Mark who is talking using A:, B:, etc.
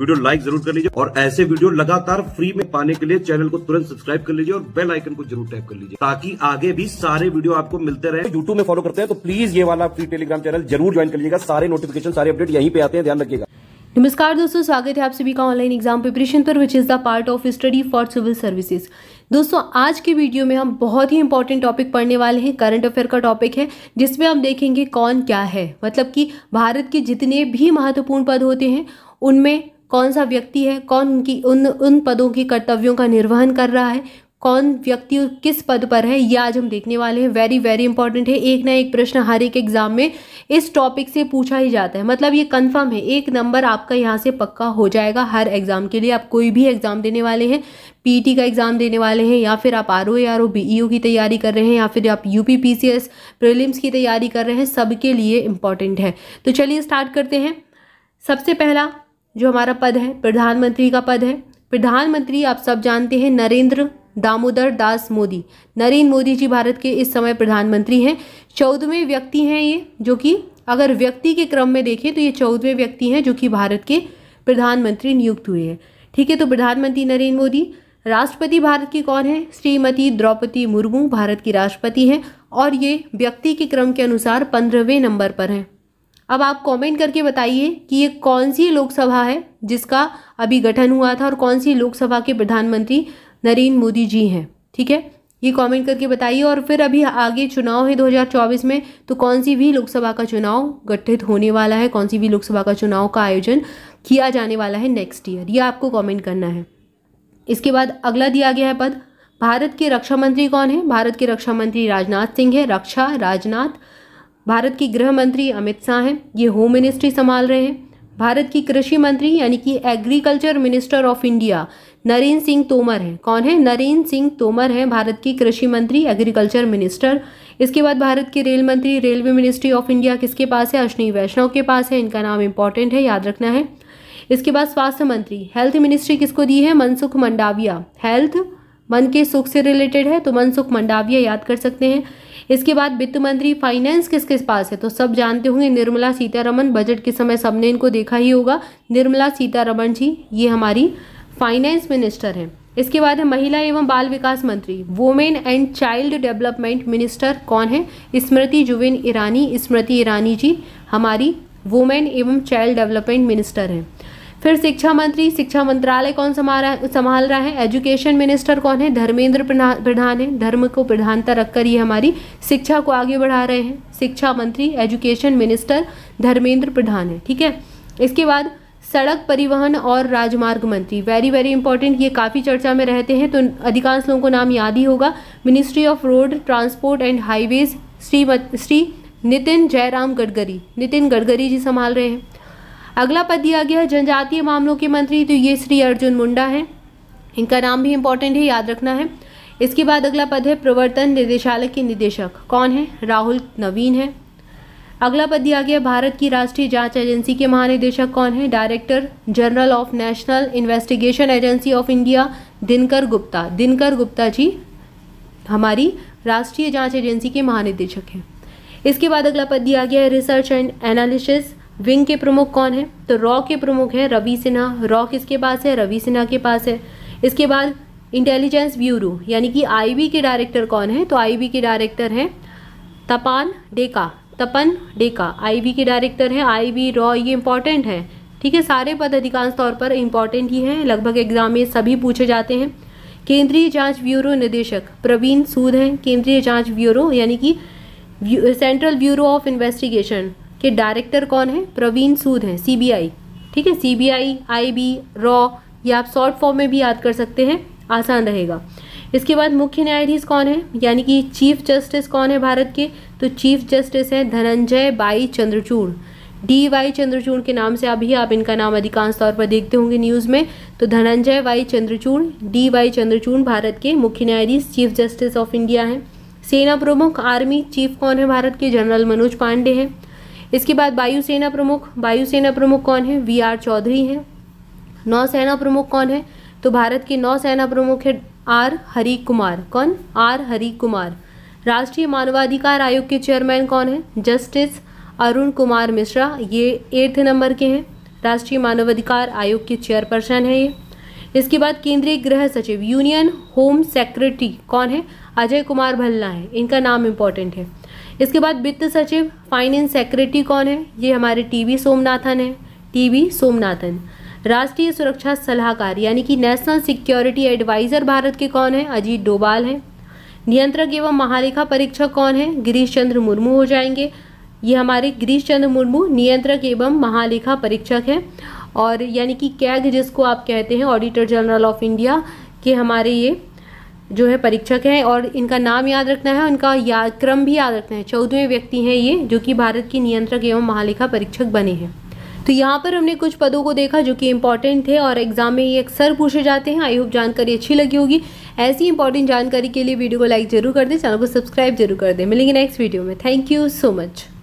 A: video like जरूर कर लीजिए और ऐसे वीडियो लगातार फ्री में पाने के लिए चैनल को तुरंत सब्सक्राइब कर लीजिए और बेल आइकन को जरूर टैप कर लीजिए ताकि आगे भी सारे वीडियो आपको मिलते रहे यूट्यूब में फॉलो करते हैं तो प्लीज ये वाला फ्री टेलीग्राम चैनल जरूर ज्वाइन कर लीजिएगा सारे नोटिफिकेशन सारे अपडेट यहीं पे आते हैं ध्यान रखिएगा नमस्कार दोस्तों स्वागत है आप सभी का ऑनलाइन एग्जाम प्रिपरेशन पर which is the part of study for civil services दोस्तों आज के वीडियो में हम बहुत ही इंपॉर्टेंट टॉपिक पढ़ने वाले हैं करंट अफेयर का टॉपिक है जिसमें हम देखेंगे कौन क्या है मतलब कि भारत के जितने भी महत्वपूर्ण पद होते हैं उनमें कौन सा व्यक्ति है कौन उनकी उन उन पदों की कर्तव्यों का निर्वहन कर रहा है कौन व्यक्ति किस पद पर है ये आज हम देखने वाले हैं वेरी वेरी इंपॉर्टेंट है एक ना एक प्रश्न हर एक एग्जाम में इस टॉपिक से पूछा ही जाता है मतलब ये कंफर्म है एक नंबर आपका यहाँ से पक्का हो जाएगा हर एग्ज़ाम के लिए आप कोई भी एग्ज़ाम देने वाले हैं पीटी का एग्ज़ाम देने वाले हैं या फिर आप R O R O B E की तैयारी कर रहे हैं या फिर आप U P P C S prelims की तैयारी कर रहे हैं सबके लिए इम्पॉर्टेंट है तो चलिए स्टार्ट करते हैं सबसे पहला जो हमारा पद है प्रधानमंत्री का पद है प्रधानमंत्री आप सब जानते हैं नरेंद्र दामोदर दास मोदी नरेंद्र मोदी जी भारत के इस समय प्रधानमंत्री हैं चौदहवें व्यक्ति हैं ये जो कि अगर व्यक्ति के क्रम में देखें तो ये चौदहवें व्यक्ति हैं जो कि भारत के प्रधानमंत्री नियुक्त हुए हैं ठीक है तो प्रधानमंत्री नरेंद्र मोदी राष्ट्रपति भारत के कौन है श्रीमती द्रौपदी मुर्मू भारत की राष्ट्रपति हैं और ये व्यक्ति के क्रम के अनुसार पंद्रहवें नंबर पर हैं अब आप कमेंट करके बताइए कि ये कौन सी लोकसभा है जिसका अभी गठन हुआ था और कौन सी लोकसभा के प्रधानमंत्री नरेंद्र मोदी जी हैं ठीक है ये कमेंट करके बताइए और फिर अभी आगे चुनाव है 2024 में तो कौन सी भी लोकसभा का चुनाव गठित होने वाला है कौन सी भी लोकसभा का चुनाव का आयोजन किया जाने वाला है नेक्स्ट ईयर ये आपको कॉमेंट करना है इसके बाद अगला दिया गया है पद भारत के रक्षा मंत्री कौन है भारत के रक्षा मंत्री राजनाथ सिंह है रक्षा राजनाथ भारत की गृह मंत्री अमित शाह हैं ये होम मिनिस्ट्री संभाल रहे हैं भारत की कृषि मंत्री यानी कि agriculture minister of India Narendra Singh Tomar हैं कौन है नरेंद्र सिंह तोमर हैं भारत की कृषि मंत्री एग्रीकल्चर मिनिस्टर इसके बाद भारत के रेल मंत्री रेलवे मिनिस्ट्री ऑफ इंडिया किसके पास है अश्विनी वैष्णव के पास है इनका नाम इंपॉर्टेंट है याद रखना है इसके बाद स्वास्थ्य मंत्री हेल्थ मिनिस्ट्री किसको दी है मनसुख मंडाविया हेल्थ मन के सुख से रिलेटेड है तो मनसुख मंडाविया याद कर सकते हैं इसके बाद वित्त मंत्री फाइनेंस किसके पास है तो सब जानते होंगे निर्मला सीतारमन बजट के समय सबने इनको देखा ही होगा निर्मला सीतारमन जी ये हमारी फाइनेंस मिनिस्टर हैं इसके बाद है महिला एवं बाल विकास मंत्री women and child development minister कौन है स्मृति जुबिन ईरानी स्मृति ईरानी जी हमारी वुमेन एवं चाइल्ड डेवलपमेंट मिनिस्टर हैं फिर शिक्षा मंत्री शिक्षा मंत्रालय कौन संभाल रहा है एजुकेशन मिनिस्टर कौन है धर्मेंद्र प्रधान है धर्म को प्रधानता रखकर ये हमारी शिक्षा को आगे बढ़ा रहे हैं शिक्षा मंत्री एजुकेशन मिनिस्टर धर्मेंद्र प्रधान है ठीक है इसके बाद सड़क परिवहन और राजमार्ग मंत्री वेरी वेरी इंपॉर्टेंट ये काफ़ी चर्चा में रहते हैं तो अधिकांश लोगों को नाम याद ही होगा ministry of road transport and highways Shri Shri Nitin Jairam Gadkari Nitin Gadkari ji संभाल रहे हैं अगला पद दिया गया है जनजातीय मामलों के मंत्री तो ये श्री अर्जुन मुंडा हैं इनका नाम भी इम्पोर्टेंट है याद रखना है इसके बाद अगला पद है प्रवर्तन निदेशालय के निदेशक कौन है राहुल नवीन है अगला पद दिया गया भारत की राष्ट्रीय जांच एजेंसी के महानिदेशक कौन है director general of national investigation agency of India Dinkar Gupta Dinkar Gupta ji हमारी राष्ट्रीय जांच एजेंसी के महानिदेशक हैं इसके बाद अगला पद दिया गया है रिसर्च एंड एनालिसिस विंग के प्रमुख कौन है तो रॉ के प्रमुख है रवि सिन्हा रॉ किसके पास है रवि सिन्हा के पास है इसके बाद इंटेलिजेंस ब्यूरो यानी कि आईबी के डायरेक्टर कौन है तो आईबी के डायरेक्टर हैं तपान डेका तपन डेका आईबी के डायरेक्टर हैं आईबी रॉ ये इंपॉर्टेंट है ठीक है सारे पद अधिकांश तौर पर इंपॉर्टेंट ही हैं लगभग एग्जाम में सभी पूछे जाते हैं केंद्रीय जांच ब्यूरो निदेशक प्रवीण सूद हैं केंद्रीय जांच ब्यूरो यानी कि सेंट्रल ब्यूरो ऑफ इन्वेस्टिगेशन के डायरेक्टर कौन है प्रवीण सूद है सीबीआई ठीक है सीबीआई आईबी रॉ या आप शॉर्ट फॉर्म में भी याद कर सकते हैं आसान रहेगा इसके बाद मुख्य न्यायाधीश कौन है यानी कि चीफ जस्टिस कौन है भारत के तो चीफ जस्टिस हैं Dhananjaya Y Chandrachud D Y Chandrachud के नाम से अभी आप इनका नाम अधिकांश तौर पर देखते होंगे न्यूज़ में तो Dhananjaya Y Chandrachud D Y Chandrachud Bharat के मुख्य न्यायाधीश चीफ जस्टिस ऑफ इंडिया हैं सेना प्रमुख आर्मी चीफ कौन है भारत के जनरल मनोज पांडे हैं इसके बाद वायुसेना प्रमुख वायुसेना प्रमुख कौन है वी आर चौधरी हैं नौसेना प्रमुख कौन है तो भारत के नौसेना प्रमुख है आर हरी कुमार कौन आर हरी कुमार राष्ट्रीय मानवाधिकार आयोग के चेयरमैन कौन है जस्टिस अरुण कुमार मिश्रा ये एट्थ नंबर के हैं राष्ट्रीय मानवाधिकार आयोग के चेयरपर्सन है ये इसके बाद केंद्रीय गृह सचिव यूनियन होम सेक्रेटरी कौन है अजय कुमार भल्ला है इनका नाम इम्पोर्टेंट है इसके बाद वित्त सचिव फाइनेंस सेक्रेटरी कौन है ये हमारे टीवी सोमनाथन है टीवी सोमनाथन राष्ट्रीय सुरक्षा सलाहकार यानी कि नेशनल सिक्योरिटी एडवाइज़र भारत के कौन है अजीत डोभाल हैं नियंत्रक एवं महालेखा परीक्षक कौन है गिरीश चंद्र मुर्मू हो जाएंगे ये हमारे गिरीश चंद्र मुर्मू नियंत्रक एवं महालेखा परीक्षक हैं और यानी कि कैग जिसको आप कहते हैं ऑडिटर जनरल ऑफ इंडिया के हमारे ये जो है परीक्षक हैं और इनका नाम याद रखना है उनका या क्रम भी याद रखना है चौदहवें व्यक्ति हैं ये जो कि भारत की नियंत्रक एवं महालेखा परीक्षक बने हैं तो यहाँ पर हमने कुछ पदों को देखा जो कि इम्पॉर्टेंट थे और एग्जाम में ये अक्सर पूछे जाते हैं आई होप जानकारी अच्छी लगी होगी ऐसी इंपॉर्टेंट जानकारी के लिए वीडियो को लाइक जरूर कर दें चैनल को सब्सक्राइब जरूर कर दें मिलेंगे नेक्स्ट वीडियो में थैंक यू सो मच